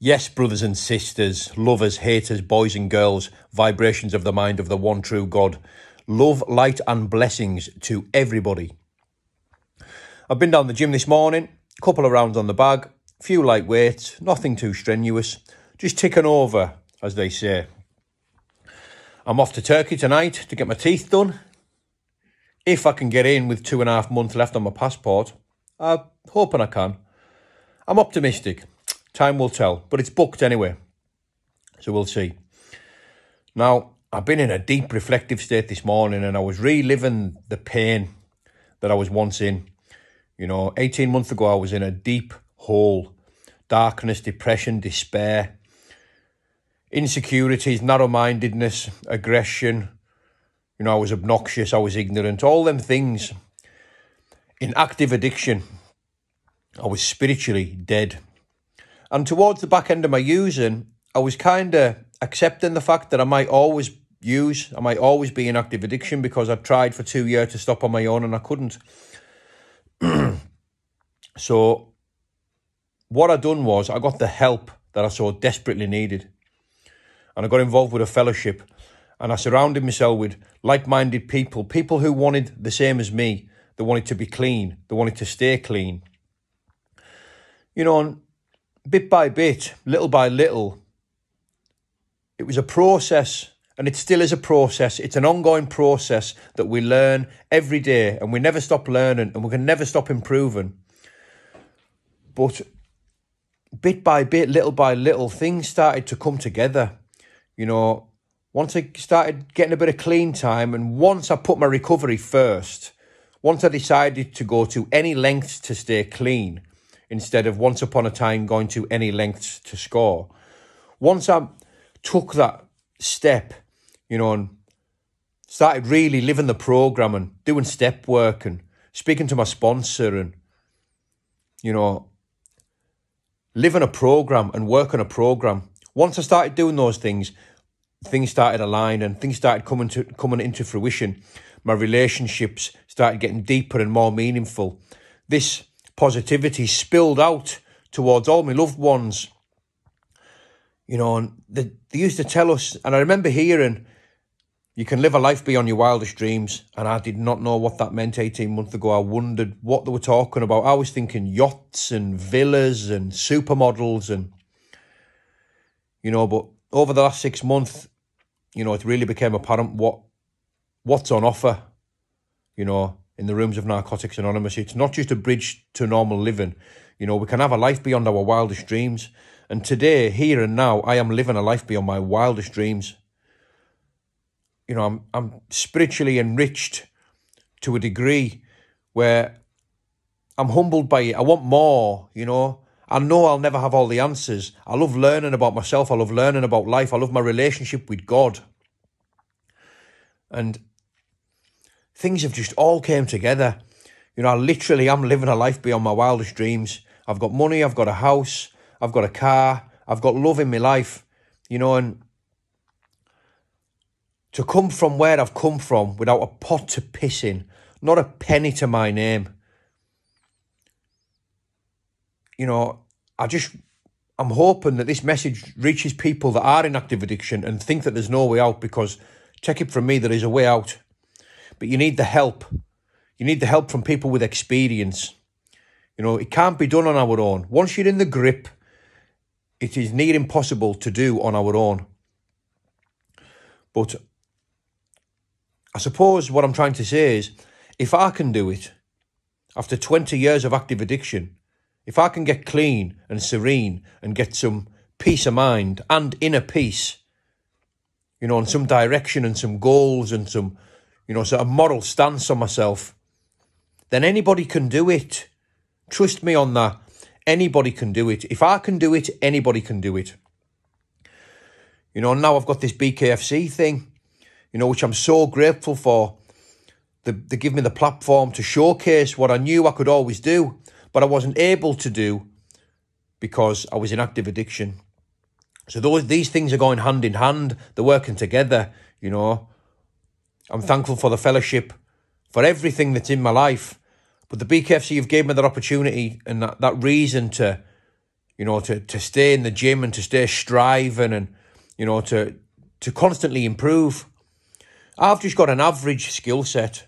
Yes, brothers and sisters, lovers, haters, boys and girls, vibrations of the mind of the one true God. Love, light, and blessings to everybody. I've been down the gym this morning, couple of rounds on the bag, few light weights, nothing too strenuous, just ticking over, as they say. I'm off to Turkey tonight to get my teeth done. If I can get in with two and a half months left on my passport, I'm hoping I can. I'm optimistic. Time will tell, but it's booked anyway. So we'll see. Now, I've been in a deep reflective state this morning and I was reliving the pain that I was once in. You know, 18 months ago, I was in a deep hole darkness, depression, despair, insecurities, narrow mindedness, aggression. You know, I was obnoxious, I was ignorant, all them things. In active addiction, I was spiritually dead. And towards the back end of my using, I was kind of accepting the fact that I might always use, I might always be in active addiction because I tried for two years to stop on my own and I couldn't. so, what I done was I got the help that I so desperately needed. And I got involved with a fellowship and I surrounded myself with like minded people, people who wanted the same as me. They wanted to be clean, they wanted to stay clean. You know, bit by bit, little by little. It was a process, and it still is a process. It's an ongoing process that we learn every day, and we never stop learning, and we can never stop improving. But bit by bit, little by little, things started to come together. You know, once I started getting a bit of clean time, and once I put my recovery first, once I decided to go to any lengths to stay clean, instead of once upon a time going to any lengths to score. Once I took that step, you know, and started really living the program and doing step work and speaking to my sponsor and, you know, living a program and working a program. Once I started doing those things, things started aligning and things started coming to coming into fruition. My relationships started getting deeper and more meaningful. This positivity spilled out towards all my loved ones. You know, and they, they used to tell us, and I remember hearing, you can live a life beyond your wildest dreams. And I did not know what that meant 18 months ago. I wondered what they were talking about. I was thinking yachts and villas and supermodels and, you know, but over the last six months, you know, it really became apparent what what's on offer. You know, in the rooms of Narcotics Anonymous. It's not just a bridge to normal living. You know, we can have a life beyond our wildest dreams. And today, here and now, I am living a life beyond my wildest dreams. You know, I'm I'm spiritually enriched to a degree where I'm humbled by it. I want more, you know. I know I'll never have all the answers. I love learning about myself. I love learning about life. I love my relationship with God. And things have just all came together. You know, I literally am living a life beyond my wildest dreams. I've got money, I've got a house, I've got a car, I've got love in my life, you know, and to come from where I've come from without a pot to piss in, not a penny to my name. You know, I just, I'm hoping that this message reaches people that are in active addiction and think that there's no way out because, take it from me, there is a way out but you need the help. You need the help from people with experience. You know, it can't be done on our own. Once you're in the grip, it is near impossible to do on our own. But I suppose what I'm trying to say is if I can do it after 20 years of active addiction, if I can get clean and serene and get some peace of mind and inner peace, you know, and some direction and some goals and some you know, sort of moral stance on myself, then anybody can do it. Trust me on that. Anybody can do it. If I can do it, anybody can do it. You know, now I've got this BKFC thing, you know, which I'm so grateful for. They, they give me the platform to showcase what I knew I could always do, but I wasn't able to do because I was in active addiction. So those these things are going hand in hand. They're working together, you know. I'm thankful for the fellowship, for everything that's in my life. But the BKFC have given me that opportunity and that, that reason to, you know, to, to stay in the gym and to stay striving and, you know, to to constantly improve. I've just got an average skill set.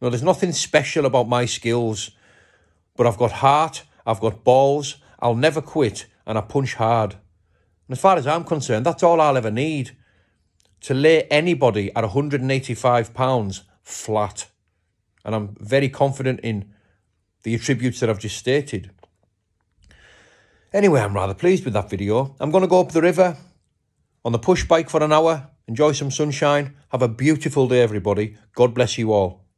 You there's nothing special about my skills, but I've got heart, I've got balls, I'll never quit, and I punch hard. And as far as I'm concerned, that's all I'll ever need to lay anybody at £185 flat. And I'm very confident in the attributes that I've just stated. Anyway, I'm rather pleased with that video. I'm going to go up the river on the push bike for an hour, enjoy some sunshine, have a beautiful day, everybody. God bless you all.